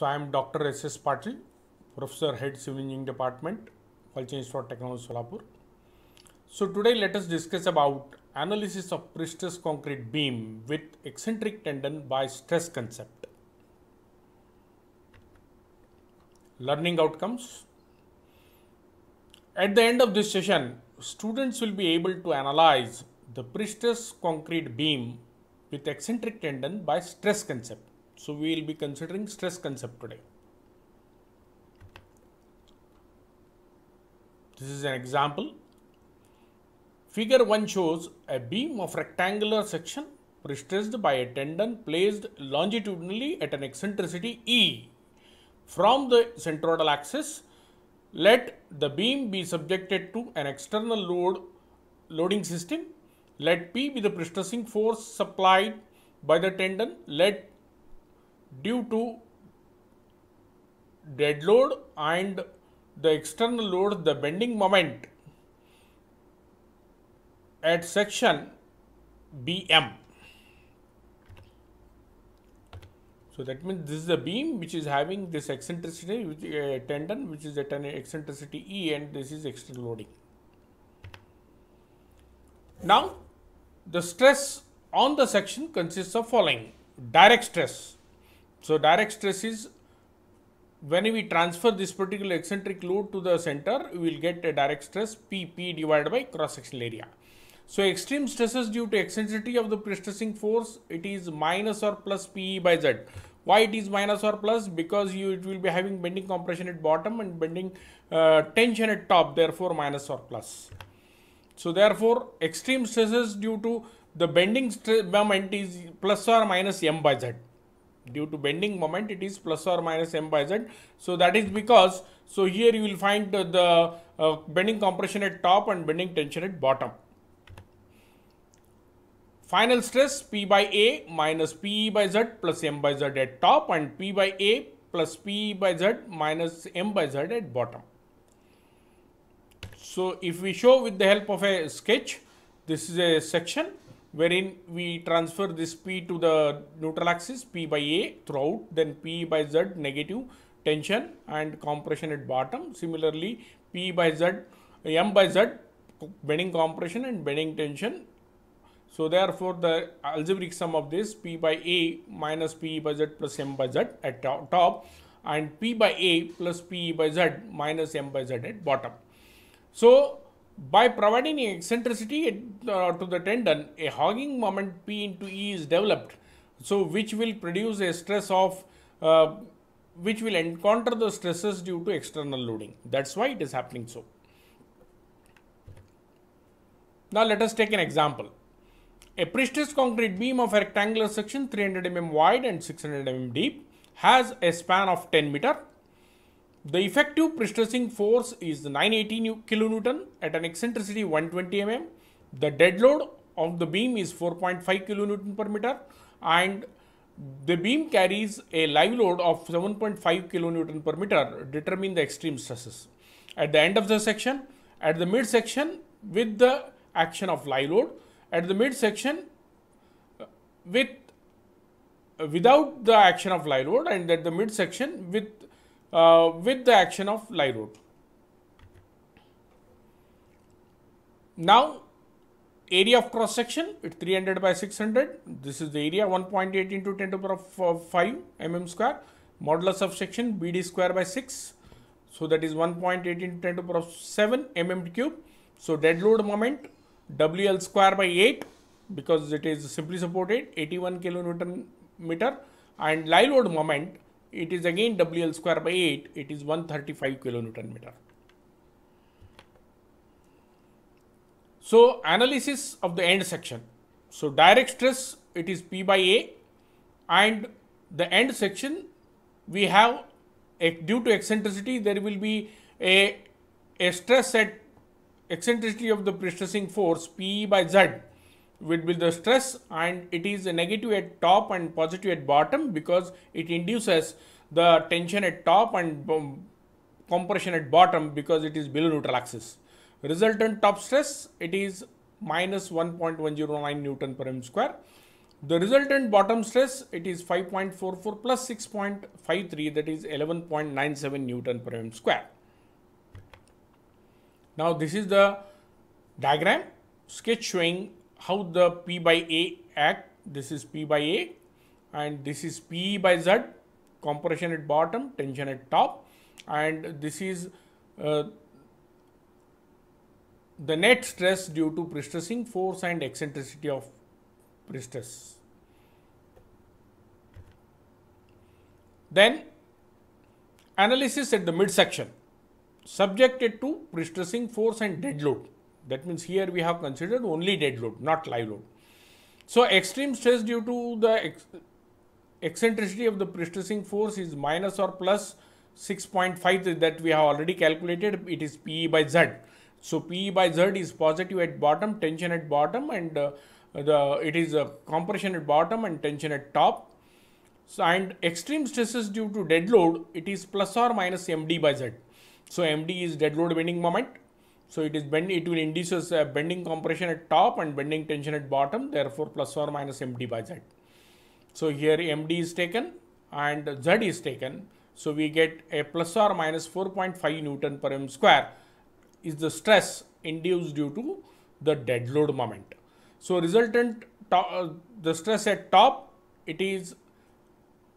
So I am Dr. SS Patil, Professor Head Civil Engineering Department, Culture Institute of Technology Solapur. So today let us discuss about analysis of pre-stress concrete beam with eccentric tendon by stress concept. Learning outcomes. At the end of this session, students will be able to analyze the pre-stress concrete beam with eccentric tendon by stress concept. So we will be considering stress concept today. This is an example. Figure 1 shows a beam of rectangular section stressed by a tendon placed longitudinally at an eccentricity E from the centroidal axis. Let the beam be subjected to an external load loading system. Let P be the stressing force supplied by the tendon. Let due to dead load and the external load the bending moment at section BM. So that means this is a beam which is having this eccentricity which uh, tendon which is at an eccentricity E and this is external loading. Now the stress on the section consists of following direct stress so, direct stress is when we transfer this particular eccentric load to the center, we will get a direct stress PP divided by cross sectional area. So, extreme stresses due to eccentricity of the pre-stressing force, it is minus or plus PE by Z. Why it is minus or plus? Because you it will be having bending compression at bottom and bending uh, tension at top, therefore minus or plus. So, therefore, extreme stresses due to the bending moment is plus or minus M by Z due to bending moment it is plus or minus m by z so that is because so here you will find the, the uh, bending compression at top and bending tension at bottom final stress p by a minus p by z plus m by z at top and p by a plus p by z minus m by z at bottom so if we show with the help of a sketch this is a section wherein we transfer this P to the neutral axis, P by A throughout, then P by Z negative tension and compression at bottom. Similarly, P by Z, M by Z bending compression and bending tension. So therefore, the algebraic sum of this P by A minus P by Z plus M by Z at top and P by A plus P by Z minus M by Z at bottom. So by providing eccentricity uh, to the tendon, a hogging moment P into E is developed, so which will produce a stress of uh, which will encounter the stresses due to external loading. That's why it is happening so. Now let us take an example. A prestressed concrete beam of a rectangular section 300 mm wide and 600 mm deep has a span of 10 meter the effective pre-stressing force is 980 kilonewton at an eccentricity 120 mm. The dead load of the beam is 4.5 kilonewton per meter and the beam carries a live load of 7.5 kilonewton per meter determine the extreme stresses. At the end of the section, at the mid section with the action of live load, at the mid section uh, with uh, without the action of live load and at the mid section with uh, with the action of Lyrote. Now, area of cross section, it's 300 by 600. This is the area 1.8 into 10 to the power 5 mm square. Modulus of section BD square by 6. So that is 1.8 into 10 to the power 7 mm cube. So dead load moment WL square by 8 because it is simply supported 81 kilonewton meter and live load moment it is again WL square by 8, it is 135 kilonewton meter. So analysis of the end section. So direct stress, it is P by A and the end section we have a, due to eccentricity there will be a, a stress at eccentricity of the prestressing force P by Z with, with the stress and it is negative at top and positive at bottom because it induces the tension at top and um, compression at bottom because it is below neutral axis. Resultant top stress it is minus 1.109 Newton per m square. The resultant bottom stress it is 5.44 plus 6.53 that is 11.97 Newton per m square. Now this is the diagram sketch showing how the P by A act, this is P by A and this is P by Z, compression at bottom, tension at top and this is uh, the net stress due to pre-stressing force and eccentricity of pre-stress. Then analysis at the midsection subjected to pre-stressing force and dead load. That means here we have considered only dead load, not live load. So extreme stress due to the ex eccentricity of the prestressing force is minus or plus 6.5 that we have already calculated. It is PE by Z. So PE by Z is positive at bottom, tension at bottom and uh, the it is a uh, compression at bottom and tension at top. So and extreme stresses due to dead load, it is plus or minus MD by Z. So MD is dead load bending moment so it is bending, it will induces a bending compression at top and bending tension at bottom, therefore plus or minus MD by Z. So here MD is taken and Z is taken. So we get a plus or minus 4.5 Newton per m square is the stress induced due to the dead load moment. So resultant uh, the stress at top it is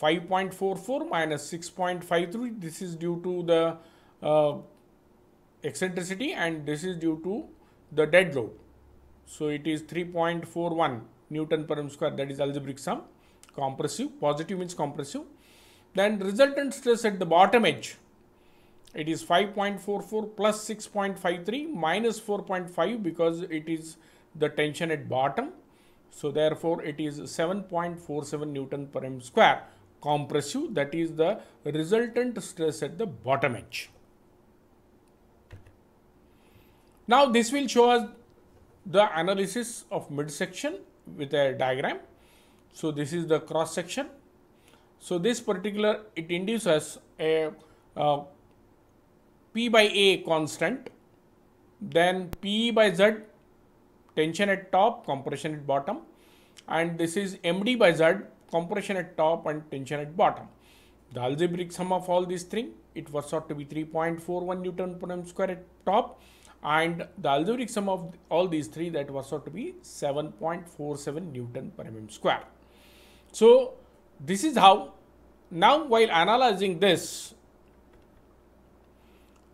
5.44 minus 6.53 this is due to the uh, eccentricity and this is due to the dead load. So it is 3.41 Newton per m square that is algebraic sum compressive positive means compressive then resultant stress at the bottom edge it is 5.44 plus 6.53 minus 4.5 because it is the tension at bottom so therefore it is 7.47 Newton per m square compressive that is the resultant stress at the bottom edge. Now this will show us the analysis of midsection with a diagram. So this is the cross section. So this particular it induces a uh, P by A constant, then P by Z tension at top, compression at bottom, and this is MD by Z compression at top and tension at bottom. The algebraic sum of all these three it was thought to be 3.41 Newton per m square at top and the algebraic sum of all these three that works out to be 7.47 Newton per mm square. So this is how now while analyzing this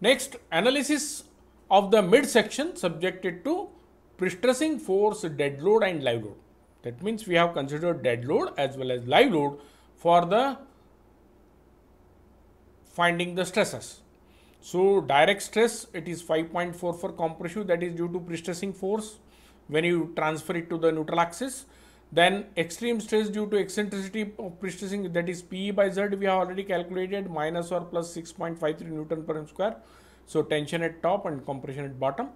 next analysis of the midsection subjected to pre-stressing force dead load and live load that means we have considered dead load as well as live load for the finding the stresses so direct stress, it is 5.4 for compressive that is due to pre-stressing force when you transfer it to the neutral axis. Then extreme stress due to eccentricity of pre-stressing that is PE by Z we have already calculated minus or plus 6.53 Newton per m square. So tension at top and compression at bottom.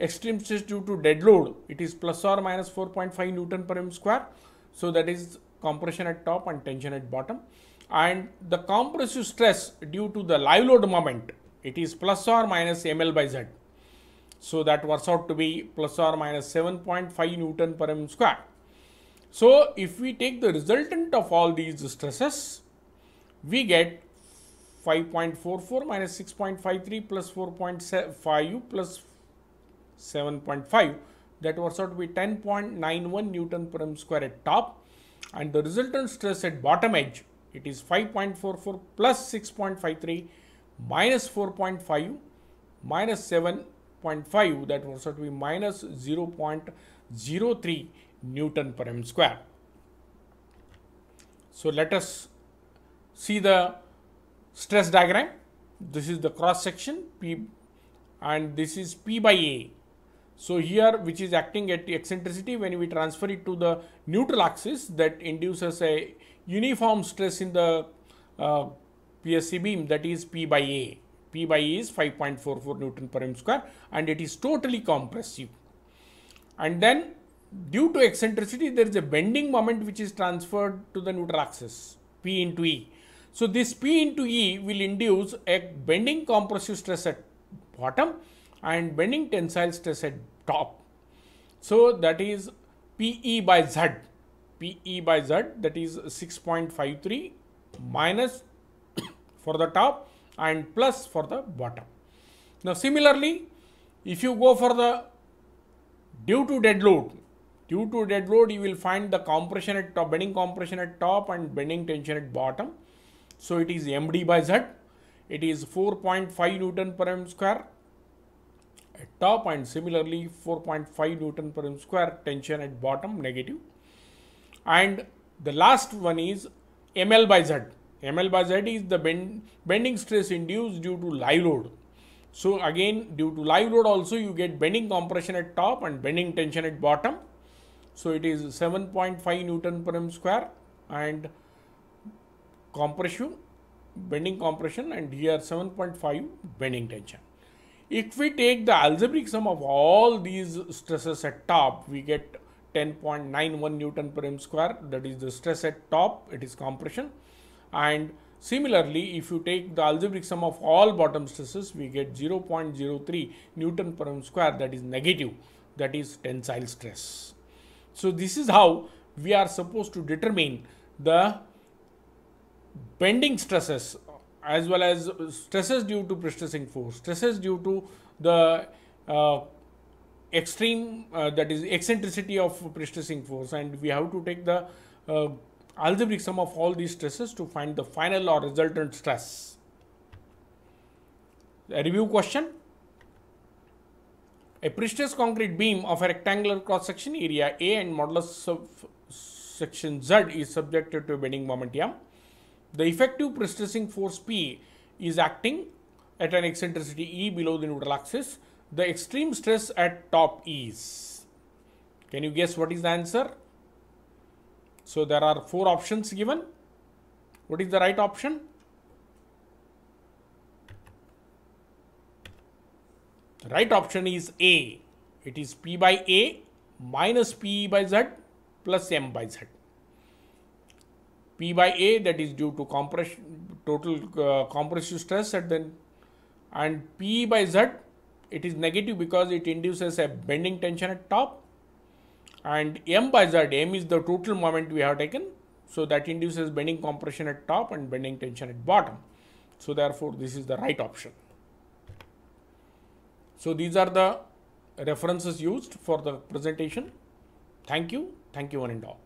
Extreme stress due to dead load, it is plus or minus 4.5 Newton per m square. So that is compression at top and tension at bottom. And the compressive stress due to the live load moment it is plus or minus ml by z. So that works out to be plus or minus 7.5 Newton per m square. So if we take the resultant of all these stresses, we get 5.44 minus 6.53 plus 4.5 plus 7.5 that works out to be 10.91 Newton per m square at top and the resultant stress at bottom edge it is 5.44 plus 6.53 minus 4.5 minus 7.5 that works out to be minus 0.03 Newton per m square. So let us see the stress diagram. This is the cross section P and this is P by A. So here which is acting at eccentricity when we transfer it to the neutral axis that induces a uniform stress in the uh, PSC beam that is P by A. P by A is 5.44 Newton per m square and it is totally compressive. And then due to eccentricity there is a bending moment which is transferred to the neutral axis P into E. So, this P into E will induce a bending compressive stress at bottom and bending tensile stress at top. So, that is PE by Z, PE by Z that is 6.53 minus for the top and plus for the bottom. Now similarly, if you go for the due to dead load, due to dead load you will find the compression at top, bending compression at top and bending tension at bottom. So it is MD by Z. It is 4.5 Newton per m square at top and similarly 4.5 Newton per m square tension at bottom negative. And the last one is ML by Z. ML by Z is the bend, bending stress induced due to live load. So again due to live load also you get bending compression at top and bending tension at bottom. So it is 7.5 Newton per m square and compression, bending compression and here 7.5 bending tension. If we take the algebraic sum of all these stresses at top, we get 10.91 Newton per m square that is the stress at top, it is compression and Similarly, if you take the algebraic sum of all bottom stresses, we get 0.03 Newton per m square that is negative, that is tensile stress. So, this is how we are supposed to determine the bending stresses as well as stresses due to pre-stressing force, stresses due to the uh, extreme uh, that is eccentricity of pre-stressing force and we have to take the uh, algebraic sum of all these stresses to find the final or resultant stress. A review question. A pre-stressed concrete beam of a rectangular cross-section area A and modulus of section Z is subjected to a bending moment M. The effective pre-stressing force P is acting at an eccentricity E below the neutral axis. The extreme stress at top is. Can you guess what is the answer? So there are four options given. What is the right option? The right option is A. It is P by A minus P by Z plus M by Z. P by A that is due to compression, total uh, compressive stress at then and P by Z it is negative because it induces a bending tension at top and m by z, m is the total moment we have taken. So, that induces bending compression at top and bending tension at bottom. So, therefore, this is the right option. So, these are the references used for the presentation. Thank you. Thank you one and all.